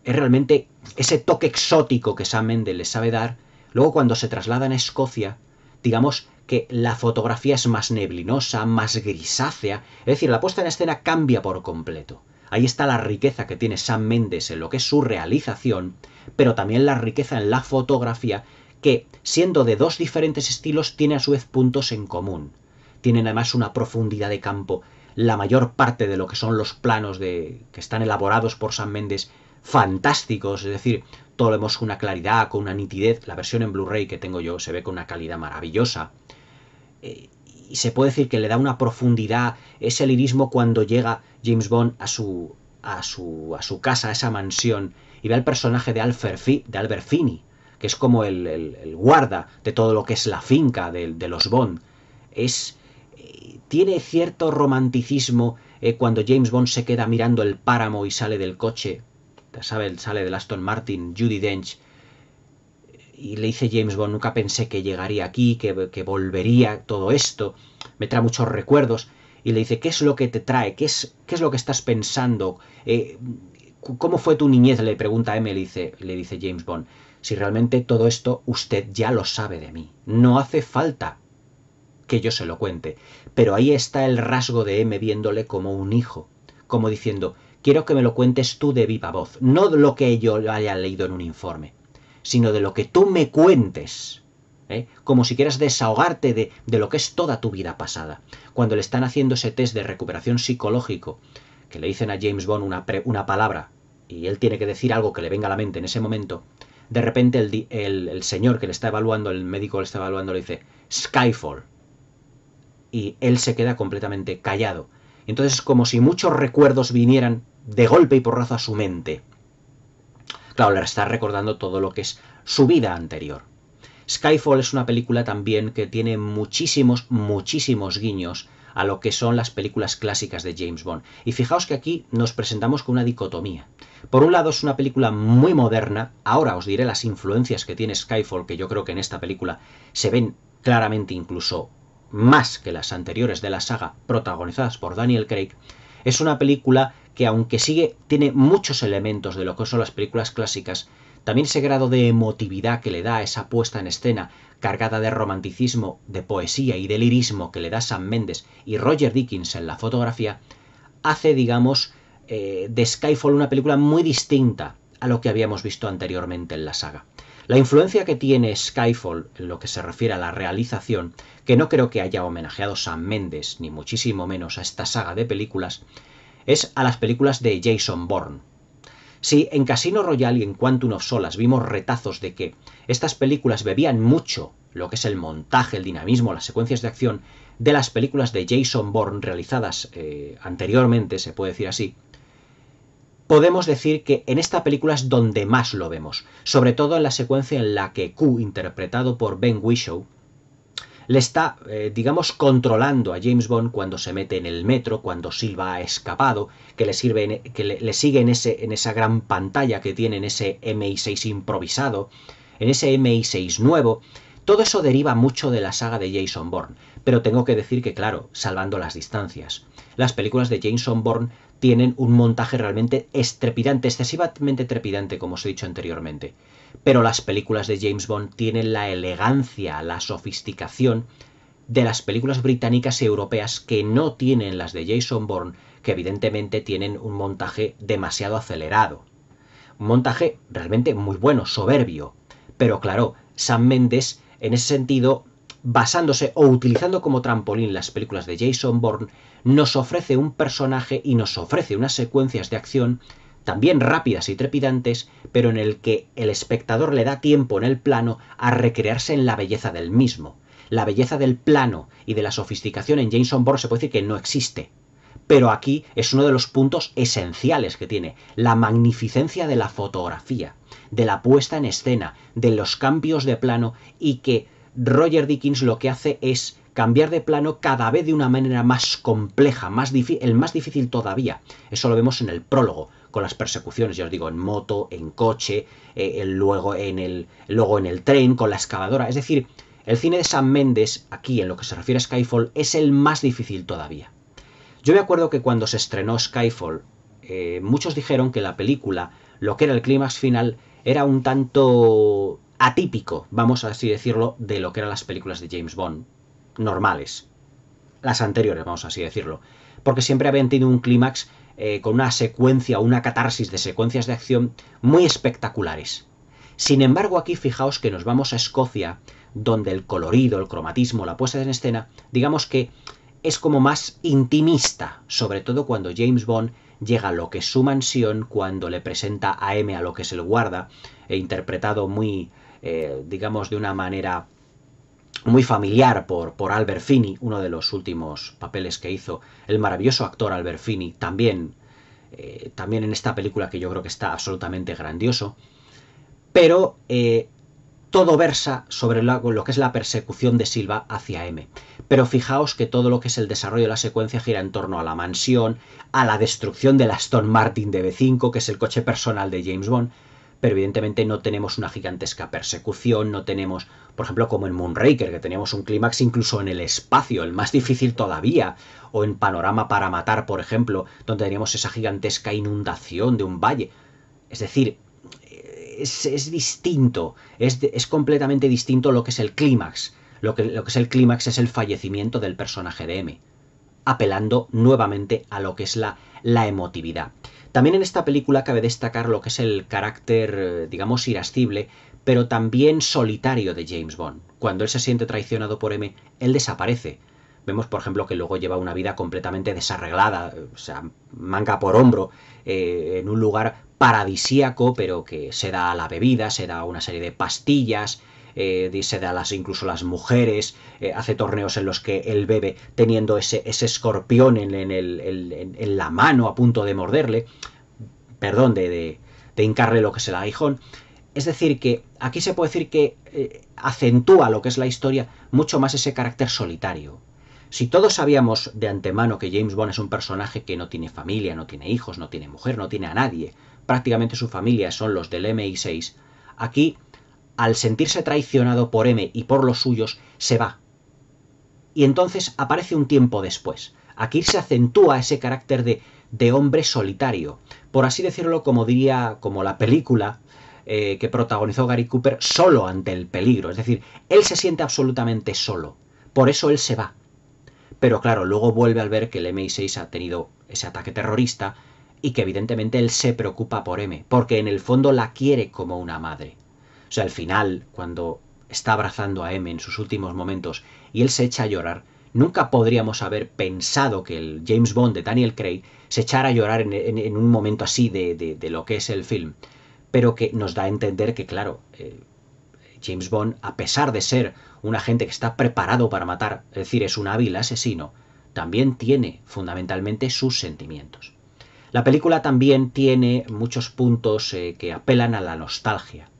es realmente ese toque exótico que Sam Mendes le sabe dar. Luego cuando se traslada a Escocia, digamos que la fotografía es más neblinosa, más grisácea, es decir, la puesta en escena cambia por completo. Ahí está la riqueza que tiene Sam Méndez en lo que es su realización, pero también la riqueza en la fotografía que, siendo de dos diferentes estilos, tiene a su vez puntos en común. Tienen además una profundidad de campo. La mayor parte de lo que son los planos de, que están elaborados por Sam Méndez, fantásticos, es decir, todo vemos con una claridad, con una nitidez. La versión en Blu-ray que tengo yo se ve con una calidad maravillosa y se puede decir que le da una profundidad, ese lirismo cuando llega James Bond a su, a su, a su casa, a esa mansión, y ve al personaje de, de Albert Finney, que es como el, el, guarda de todo lo que es la finca de, de los Bond. Es, eh, tiene cierto romanticismo eh, cuando James Bond se queda mirando el páramo y sale del coche, ya sabe, sale del Aston Martin, Judy Dench, y le dice James Bond, nunca pensé que llegaría aquí, que, volvería todo esto, me trae muchos recuerdos, y le dice, ¿qué es lo que te trae? ¿Qué es, qué es lo que estás pensando? Eh, ¿Cómo fue tu niñez? Le pregunta M, le dice, le dice James Bond, si realmente todo esto usted ya lo sabe de mí, no hace falta que yo se lo cuente, pero ahí está el rasgo de M viéndole como un hijo, como diciendo, quiero que me lo cuentes tú de viva voz, no lo que yo haya leído en un informe sino de lo que tú me cuentes. ¿eh? Como si quieras desahogarte de, lo que es toda tu vida pasada. Cuando le están haciendo ese test de recuperación psicológico, que le dicen a James Bond una, palabra y él tiene que decir algo que le venga a la mente en ese momento, de repente el, señor que le está evaluando, el médico que le está evaluando, le dice Skyfall. Y él se queda completamente callado. Entonces, como si muchos recuerdos vinieran de golpe y porrazo a su mente. Claro, le está recordando todo lo que es su vida anterior. Skyfall es una película también que tiene muchísimos, muchísimos guiños a lo que son las películas clásicas de James Bond. Y fijaos que aquí nos presentamos con una dicotomía. Por un lado es una película muy moderna, ahora os diré las influencias que tiene Skyfall, que yo creo que en esta película se ven claramente incluso más que las anteriores de la saga protagonizadas por Daniel Craig, es una película que aunque sigue, tiene muchos elementos de lo que son las películas clásicas, también ese grado de emotividad que le da esa puesta en escena, cargada de romanticismo, de poesía y de lirismo que le da Sam Mendes y Roger Dickens en la fotografía, hace, digamos, eh, de Skyfall una película muy distinta a lo que habíamos visto anteriormente en la saga. La influencia que tiene Skyfall en lo que se refiere a la realización, que no creo que haya homenajeado Sam Mendes, ni muchísimo menos a esta saga de películas, es a las películas de Jason Bourne. Si en Casino Royale y en Quantum of Solas vimos retazos de que estas películas bebían mucho lo que es el montaje, el dinamismo, las secuencias de acción de las películas de Jason Bourne realizadas eh, anteriormente, se puede decir así, podemos decir que en esta película es donde más lo vemos, sobre todo en la secuencia en la que Q, interpretado por Ben Whishaw, le está, eh, digamos, controlando a James Bond cuando se mete en el metro, cuando Silva ha escapado, que le, sirve e, que le, sigue en, ese, en esa gran pantalla que tiene en ese MI6 improvisado, en ese MI6 nuevo. Todo eso deriva mucho de la saga de Jason Bourne, pero tengo que decir que, claro, salvando las distancias. Las películas de Jason Bourne tienen un montaje realmente estrepidante, excesivamente trepidante, como os he dicho anteriormente pero las películas de James Bond tienen la elegancia, la sofisticación de las películas británicas y europeas que no tienen las de Jason Bourne, que evidentemente tienen un montaje demasiado acelerado. Un montaje realmente muy bueno, soberbio. Pero claro, Sam Mendes, en ese sentido, basándose o utilizando como trampolín las películas de Jason Bourne, nos ofrece un personaje y nos ofrece unas secuencias de acción también rápidas y trepidantes, pero en el que el espectador le da tiempo en el plano a recrearse en la belleza del mismo. La belleza del plano y de la sofisticación en Jameson Bourne se puede decir que no existe. Pero aquí es uno de los puntos esenciales que tiene, la magnificencia de la fotografía, de la puesta en escena, de los cambios de plano y que Roger Dickens lo que hace es cambiar de plano cada vez de una manera más compleja, más el más difícil todavía. Eso lo vemos en el prólogo, con las persecuciones, ya os digo, en moto, en coche, eh, eh, luego, en el, luego en el tren, con la excavadora. Es decir, el cine de San Méndez, aquí en lo que se refiere a Skyfall, es el más difícil todavía. Yo me acuerdo que cuando se estrenó Skyfall, eh, muchos dijeron que la película, lo que era el clímax final, era un tanto atípico, vamos a así decirlo, de lo que eran las películas de James Bond normales. Las anteriores, vamos a así decirlo. Porque siempre habían tenido un clímax eh, con una secuencia, una catarsis de secuencias de acción muy espectaculares. Sin embargo, aquí fijaos que nos vamos a Escocia, donde el colorido, el cromatismo, la puesta en escena, digamos que es como más intimista, sobre todo cuando James Bond llega a lo que es su mansión, cuando le presenta a M a lo que es el guarda, e interpretado muy, eh, digamos, de una manera muy familiar por, por Albert Finney, uno de los últimos papeles que hizo el maravilloso actor Albert Finney, también, eh, también en esta película que yo creo que está absolutamente grandioso, pero eh, todo versa sobre lo, lo, que es la persecución de Silva hacia M. Pero fijaos que todo lo que es el desarrollo de la secuencia gira en torno a la mansión, a la destrucción del Aston Martin DB5, que es el coche personal de James Bond, pero evidentemente no tenemos una gigantesca persecución, no tenemos, por ejemplo, como en Moonraker, que teníamos un clímax incluso en el espacio, el más difícil todavía, o en Panorama para Matar, por ejemplo, donde teníamos esa gigantesca inundación de un valle. Es decir, es, distinto, es, completamente distinto lo que es el clímax. Lo que, es el clímax es el fallecimiento del personaje de M, apelando nuevamente a lo que es la emotividad. También en esta película cabe destacar lo que es el carácter, eh, digamos, irascible, pero también solitario de James Bond. Cuando él se siente traicionado por M, él desaparece. Vemos, por ejemplo, que luego lleva una vida completamente desarreglada, eh, o sea, manga por hombro, eh, en un lugar paradisíaco, pero que se da a la bebida, se da a una serie de pastillas, eh, dice de a las, incluso las mujeres, eh, hace torneos en los que él bebe teniendo ese, ese escorpión en, el, la mano a punto de morderle, perdón, de, de, de hincarle lo que es el aguijón. Es decir, que aquí se puede decir que eh, acentúa lo que es la historia mucho más ese carácter solitario. Si todos sabíamos de antemano que James Bond es un personaje que no tiene familia, no tiene hijos, no tiene mujer, no tiene a nadie, prácticamente su familia son los del MI6, aquí al sentirse traicionado por M y por los suyos, se va. Y entonces aparece un tiempo después. Aquí se acentúa ese carácter de, hombre solitario. Por así decirlo, como diría, como la película eh, que protagonizó Gary Cooper, solo ante el peligro. Es decir, él se siente absolutamente solo. Por eso él se va. Pero claro, luego vuelve al ver que el MI6 ha tenido ese ataque terrorista y que evidentemente él se preocupa por M, porque en el fondo la quiere como una madre. O sea, al final, cuando está abrazando a M en sus últimos momentos y él se echa a llorar, nunca podríamos haber pensado que el James Bond de Daniel Craig se echara a llorar en, un momento así de, lo que es el film. Pero que nos da a entender que, claro, eh, James Bond, a pesar de ser un agente que está preparado para matar, es decir, es un hábil asesino, también tiene fundamentalmente sus sentimientos. La película también tiene muchos puntos eh, que apelan a la nostalgia.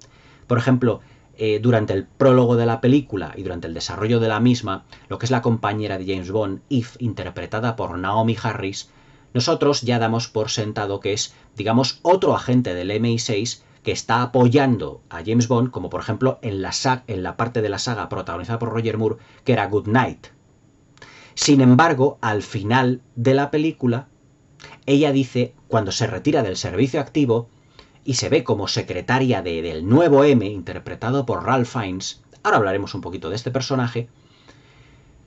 Por ejemplo, eh, durante el prólogo de la película y durante el desarrollo de la misma, lo que es la compañera de James Bond, Eve, interpretada por Naomi Harris, nosotros ya damos por sentado que es, digamos, otro agente del MI6 que está apoyando a James Bond, como por ejemplo en la, en la parte de la saga protagonizada por Roger Moore, que era Good Night. Sin embargo, al final de la película, ella dice, cuando se retira del servicio activo, y se ve como secretaria del nuevo M, interpretado por Ralph Fiennes, ahora hablaremos un poquito de este personaje,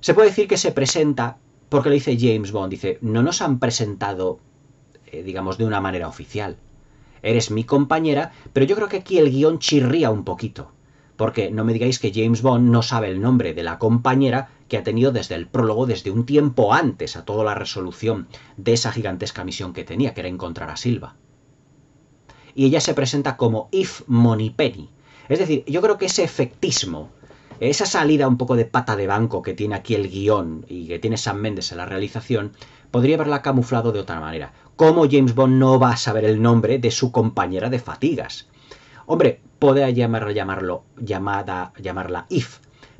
se puede decir que se presenta, porque lo dice James Bond, dice, no nos han presentado, eh, digamos, de una manera oficial. Eres mi compañera, pero yo creo que aquí el guión chirría un poquito, porque no me digáis que James Bond no sabe el nombre de la compañera que ha tenido desde el prólogo, desde un tiempo antes a toda la resolución de esa gigantesca misión que tenía, que era encontrar a Silva y ella se presenta como If Money Penny. Es decir, yo creo que ese efectismo, esa salida un poco de pata de banco que tiene aquí el guión y que tiene Sam Méndez en la realización, podría haberla camuflado de otra manera. ¿Cómo James Bond no va a saber el nombre de su compañera de fatigas? Hombre, puede llamarlo, llamada, llamarla If,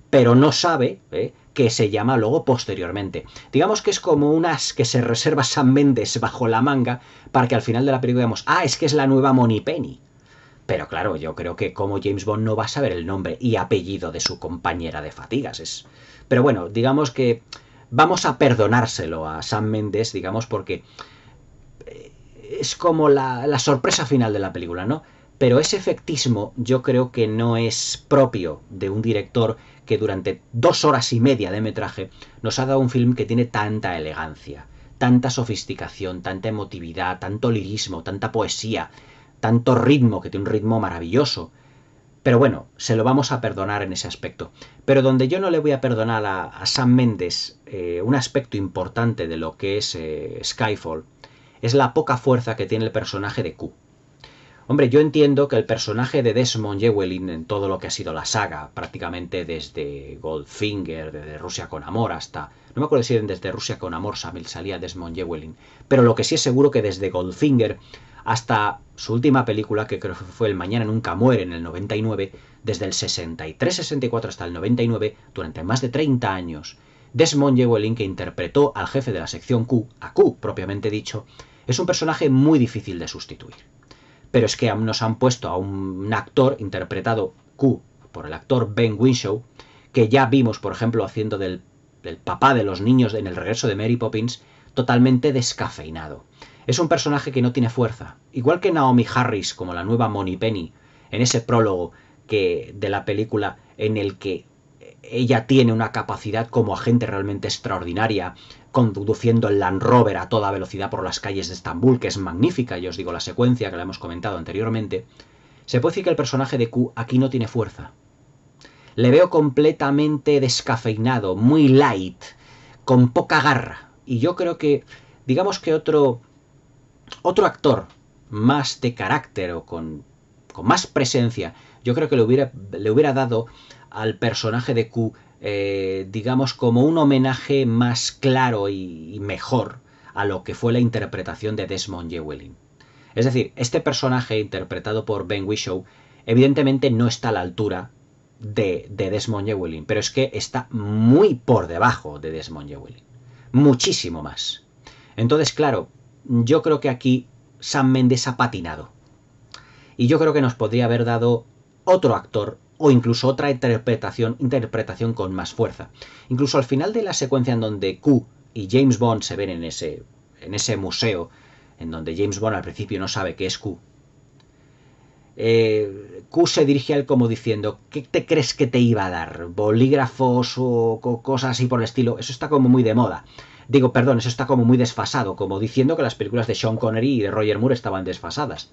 pero no sabe, ¿eh? que se llama luego posteriormente. Digamos que es como un as que se reserva Sam Méndez bajo la manga para que al final de la película digamos, ah, es que es la nueva Penny. Pero claro, yo creo que como James Bond no va a saber el nombre y apellido de su compañera de fatigas. Es... Pero bueno, digamos que vamos a perdonárselo a Sam Méndez, digamos, porque eh, es como la sorpresa final de la película, ¿no? Pero ese efectismo yo creo que no es propio de un director que durante dos horas y media de metraje nos ha dado un film que tiene tanta elegancia, tanta sofisticación, tanta emotividad, tanto lirismo, tanta poesía, tanto ritmo, que tiene un ritmo maravilloso. Pero bueno, se lo vamos a perdonar en ese aspecto. Pero donde yo no le voy a perdonar a, Sam Mendes eh, un aspecto importante de lo que es eh, Skyfall es la poca fuerza que tiene el personaje de Q. Hombre, yo entiendo que el personaje de Desmond Llewellyn en todo lo que ha sido la saga, prácticamente desde Goldfinger, desde Rusia con Amor hasta... No me acuerdo si desde Rusia con Amor Samuel salía Desmond Llewellyn, pero lo que sí es seguro que desde Goldfinger hasta su última película, que creo que fue El Mañana Nunca Muere en el 99, desde el 63-64 hasta el 99, durante más de 30 años, Desmond Llewellyn, que interpretó al jefe de la sección Q, a Q propiamente dicho, es un personaje muy difícil de sustituir pero es que nos han puesto a un actor interpretado Q por el actor Ben Winshaw, que ya vimos, por ejemplo, haciendo del, papá de los niños en el regreso de Mary Poppins, totalmente descafeinado. Es un personaje que no tiene fuerza. Igual que Naomi Harris, como la nueva Moni Penny, en ese prólogo que, de la película en el que ella tiene una capacidad como agente realmente extraordinaria, conduciendo el Land Rover a toda velocidad por las calles de Estambul, que es magnífica, y os digo la secuencia que la hemos comentado anteriormente, se puede decir que el personaje de Q aquí no tiene fuerza. Le veo completamente descafeinado, muy light, con poca garra. Y yo creo que, digamos que otro, otro actor más de carácter o con, con más presencia, yo creo que le hubiera, le hubiera dado al personaje de Q eh, digamos, como un homenaje más claro y, mejor a lo que fue la interpretación de Desmond Llewellyn. Es decir, este personaje interpretado por Ben Whishaw evidentemente no está a la altura de, Desmond Llewellyn, pero es que está muy por debajo de Desmond Llewellyn. Muchísimo más. Entonces, claro, yo creo que aquí Sam Mendes ha patinado. Y yo creo que nos podría haber dado otro actor o incluso otra interpretación, interpretación con más fuerza. Incluso al final de la secuencia en donde Q y James Bond se ven en ese, en ese museo, en donde James Bond al principio no sabe qué es Q, eh, Q se dirige a él como diciendo, ¿qué te crees que te iba a dar? ¿Bolígrafos o cosas así por el estilo? Eso está como muy de moda. Digo, perdón, eso está como muy desfasado, como diciendo que las películas de Sean Connery y de Roger Moore estaban desfasadas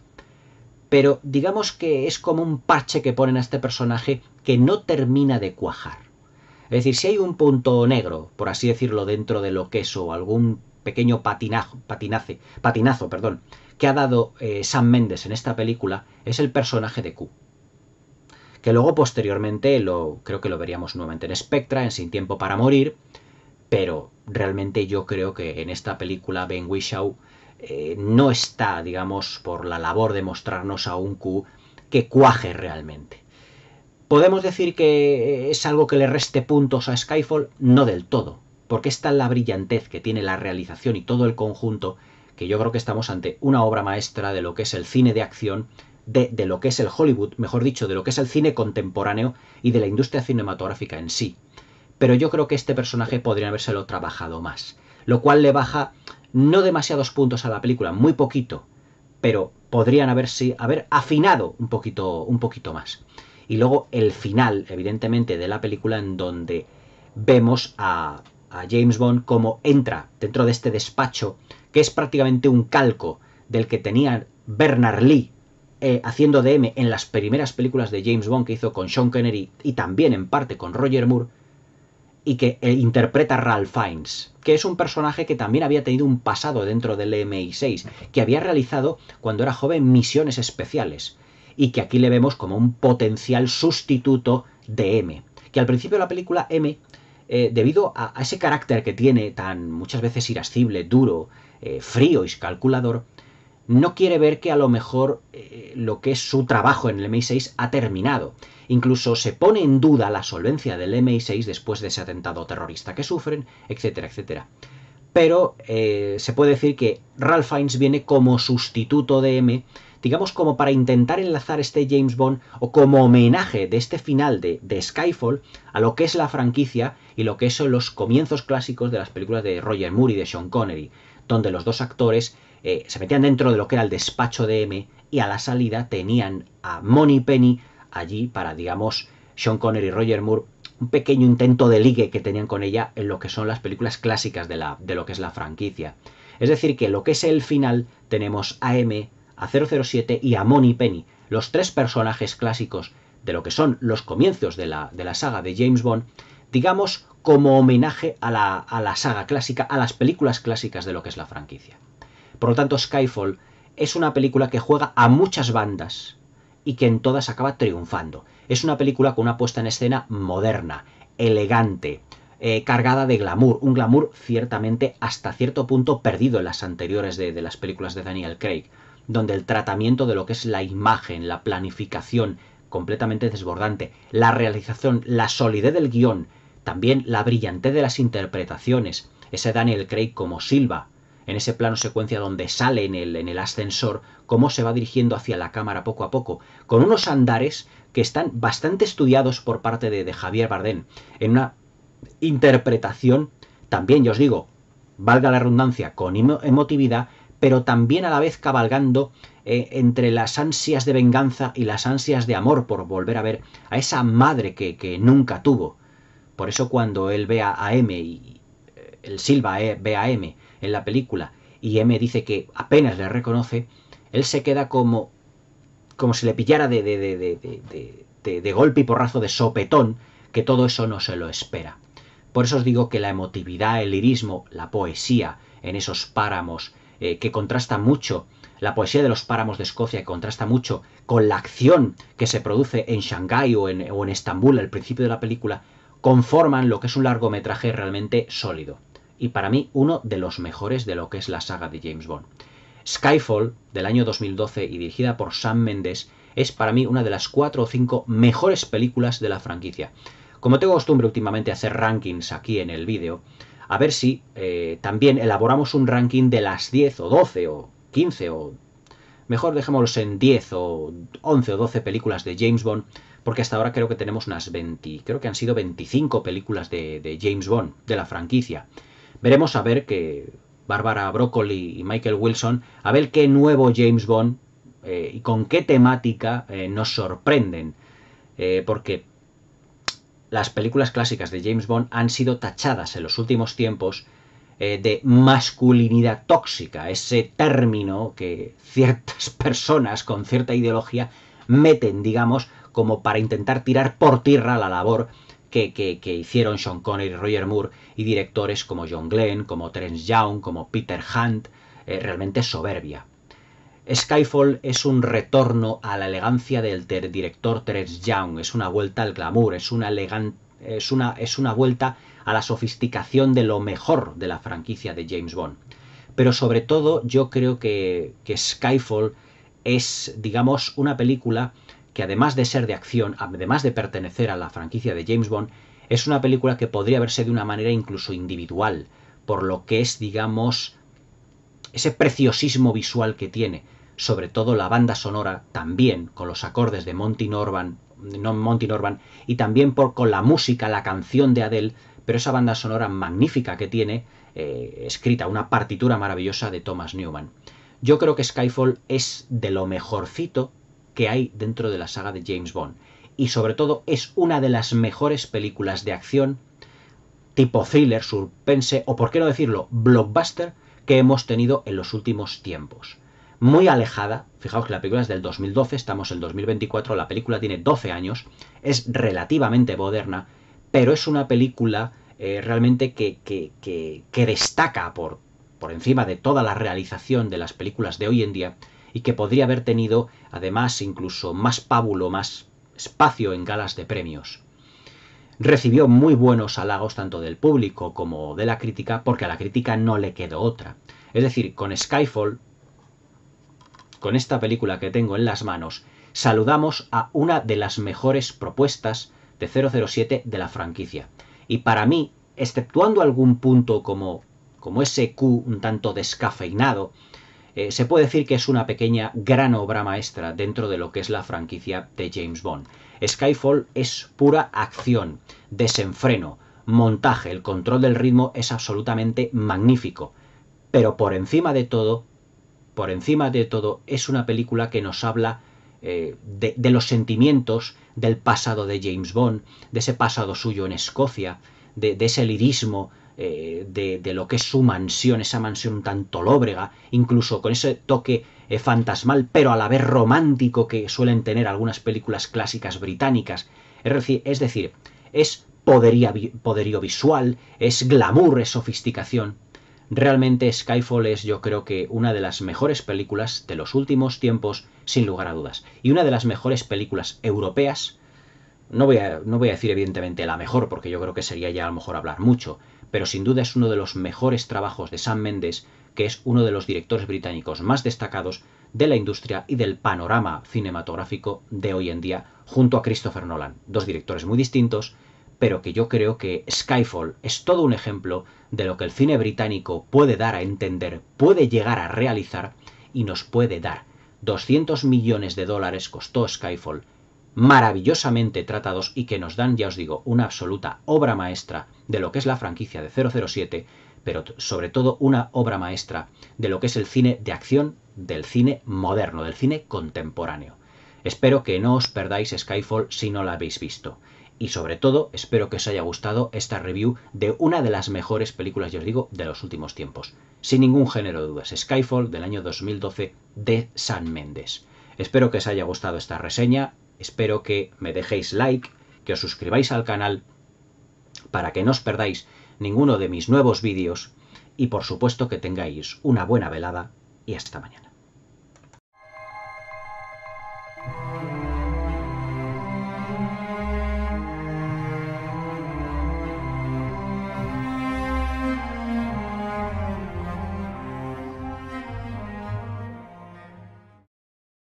pero digamos que es como un parche que ponen a este personaje que no termina de cuajar. Es decir, si hay un punto negro, por así decirlo, dentro de lo que es o algún pequeño patinazo, patinazo, perdón, que ha dado eh, Sam Mendes en esta película, es el personaje de Q. Que luego posteriormente lo creo que lo veríamos nuevamente en Spectra, en Sin tiempo para morir, pero realmente yo creo que en esta película Ben Whishaw eh, no está, digamos, por la labor de mostrarnos a un Q que cuaje realmente. ¿Podemos decir que es algo que le reste puntos a Skyfall? No del todo, porque está la brillantez que tiene la realización y todo el conjunto que yo creo que estamos ante una obra maestra de lo que es el cine de acción, de, de, lo que es el Hollywood, mejor dicho, de lo que es el cine contemporáneo y de la industria cinematográfica en sí. Pero yo creo que este personaje podría habérselo trabajado más, lo cual le baja no demasiados puntos a la película, muy poquito, pero podrían haberse, haber afinado un poquito, un poquito más. Y luego el final, evidentemente, de la película en donde vemos a, James Bond como entra dentro de este despacho, que es prácticamente un calco del que tenía Bernard Lee eh, haciendo DM en las primeras películas de James Bond que hizo con Sean Connery y también en parte con Roger Moore, y que eh, interpreta Ralph Fiennes, que es un personaje que también había tenido un pasado dentro del MI6, que había realizado cuando era joven misiones especiales, y que aquí le vemos como un potencial sustituto de M, que al principio de la película M, eh, debido a, ese carácter que tiene tan muchas veces irascible, duro, eh, frío y calculador, no quiere ver que a lo mejor lo que es su trabajo en el MI6 ha terminado Incluso se pone en duda la solvencia del MI6 después de ese atentado terrorista que sufren, etcétera, etcétera. Pero eh, se puede decir que Ralph Fiennes viene como sustituto de M, digamos como para intentar enlazar este James Bond o como homenaje de este final de, Skyfall a lo que es la franquicia y lo que son los comienzos clásicos de las películas de Roger Moore y de Sean Connery, donde los dos actores eh, se metían dentro de lo que era el despacho de M y a la salida tenían a Money Penny allí para, digamos, Sean Connery y Roger Moore, un pequeño intento de ligue que tenían con ella en lo que son las películas clásicas de, la, de lo que es la franquicia. Es decir, que lo que es el final tenemos a M, a 007 y a Moni Penny, los tres personajes clásicos de lo que son los comienzos de la, de la saga de James Bond, digamos como homenaje a la, a la saga clásica, a las películas clásicas de lo que es la franquicia. Por lo tanto, Skyfall es una película que juega a muchas bandas y que en todas acaba triunfando. Es una película con una puesta en escena moderna, elegante, eh, cargada de glamour, un glamour ciertamente hasta cierto punto perdido en las anteriores de, de las películas de Daniel Craig, donde el tratamiento de lo que es la imagen, la planificación completamente desbordante, la realización, la solidez del guión, también la brillantez de las interpretaciones, ese Daniel Craig como Silva, en ese plano secuencia donde sale en el, ascensor, cómo se va dirigiendo hacia la cámara poco a poco, con unos andares que están bastante estudiados por parte de, Javier Bardén. en una interpretación también, yo os digo, valga la redundancia, con emotividad, pero también a la vez cabalgando eh, entre las ansias de venganza y las ansias de amor por volver a ver a esa madre que, nunca tuvo. Por eso cuando él ve a, M y eh, el Silva eh, ve a M en la película y M dice que apenas le reconoce, él se queda como, como si le pillara de, de, de, de golpe y porrazo de sopetón, que todo eso no se lo espera. Por eso os digo que la emotividad, el lirismo, la poesía en esos páramos, eh, que contrasta mucho, la poesía de los páramos de Escocia, que contrasta mucho con la acción que se produce en Shanghái o en Estambul al principio de la película, conforman lo que es un largometraje realmente sólido y para mí uno de los mejores de lo que es la saga de James Bond. Skyfall, del año 2012 y dirigida por Sam Mendes, es para mí una de las cuatro o cinco mejores películas de la franquicia. Como tengo costumbre últimamente hacer rankings aquí en el vídeo, a ver si eh, también elaboramos un ranking de las 10 o 12 o 15 o... Mejor dejémoslos en 10 o 11 o 12 películas de James Bond, porque hasta ahora creo que tenemos unas 20, creo que han sido 25 películas de, de James Bond, de la franquicia. Veremos a ver que Bárbara Broccoli y Michael Wilson, a ver qué nuevo James Bond eh, y con qué temática eh, nos sorprenden. Eh, porque las películas clásicas de James Bond han sido tachadas en los últimos tiempos de masculinidad tóxica, ese término que ciertas personas con cierta ideología meten, digamos, como para intentar tirar por tierra la labor que, hicieron Sean Connery y Roger Moore y directores como John Glenn, como Terence Young, como Peter Hunt, eh, realmente soberbia. Skyfall es un retorno a la elegancia del director Terence Young, es una vuelta al glamour, es una, es, una, es una vuelta a la sofisticación de lo mejor de la franquicia de James Bond. Pero sobre todo yo creo que, que Skyfall es, digamos, una película que además de ser de acción, además de pertenecer a la franquicia de James Bond, es una película que podría verse de una manera incluso individual, por lo que es, digamos, ese preciosismo visual que tiene, sobre todo la banda sonora también, con los acordes de Monty Norban, no y también por, con la música, la canción de Adele, pero esa banda sonora magnífica que tiene, eh, escrita, una partitura maravillosa de Thomas Newman. Yo creo que Skyfall es de lo mejorcito que hay dentro de la saga de James Bond. Y sobre todo es una de las mejores películas de acción tipo thriller, surpense, o por qué no decirlo, blockbuster que hemos tenido en los últimos tiempos. Muy alejada, fijaos que la película es del 2012, estamos en 2024, la película tiene 12 años, es relativamente moderna, pero es una película eh, realmente que, que, que, que destaca por, por encima de toda la realización de las películas de hoy en día y que podría haber tenido además incluso más pábulo, más espacio en galas de premios. Recibió muy buenos halagos tanto del público como de la crítica porque a la crítica no le quedó otra. Es decir, con Skyfall, con esta película que tengo en las manos, saludamos a una de las mejores propuestas de 007 de la franquicia. Y para mí, exceptuando algún punto como, como ese Q un tanto descafeinado, eh, se puede decir que es una pequeña gran obra maestra dentro de lo que es la franquicia de James Bond. Skyfall es pura acción, desenfreno, montaje, el control del ritmo es absolutamente magnífico. Pero por encima de todo, por encima de todo, es una película que nos habla eh, de, los sentimientos del pasado de James Bond, de ese pasado suyo en Escocia, de, de, ese lirismo, eh, de, lo que es su mansión, esa mansión tanto lóbrega, incluso con ese toque eh, fantasmal, pero a la vez romántico que suelen tener algunas películas clásicas británicas. Es decir, es, poderío visual, es glamour, es sofisticación. Realmente Skyfall es yo creo que una de las mejores películas de los últimos tiempos, sin lugar a dudas, y una de las mejores películas europeas. No voy, a, no voy a decir evidentemente la mejor, porque yo creo que sería ya a lo mejor hablar mucho, pero sin duda es uno de los mejores trabajos de Sam Mendes, que es uno de los directores británicos más destacados de la industria y del panorama cinematográfico de hoy en día, junto a Christopher Nolan, dos directores muy distintos, pero que yo creo que Skyfall es todo un ejemplo de lo que el cine británico puede dar a entender, puede llegar a realizar y nos puede dar. 200 millones de dólares costó Skyfall maravillosamente tratados y que nos dan, ya os digo, una absoluta obra maestra de lo que es la franquicia de 007, pero sobre todo una obra maestra de lo que es el cine de acción, del cine moderno, del cine contemporáneo. Espero que no os perdáis Skyfall si no la habéis visto. Y sobre todo, espero que os haya gustado esta review de una de las mejores películas, ya os digo, de los últimos tiempos. Sin ningún género de dudas, Skyfall del año 2012 de San Méndez. Espero que os haya gustado esta reseña Espero que me dejéis like, que os suscribáis al canal para que no os perdáis ninguno de mis nuevos vídeos y por supuesto que tengáis una buena velada y hasta mañana.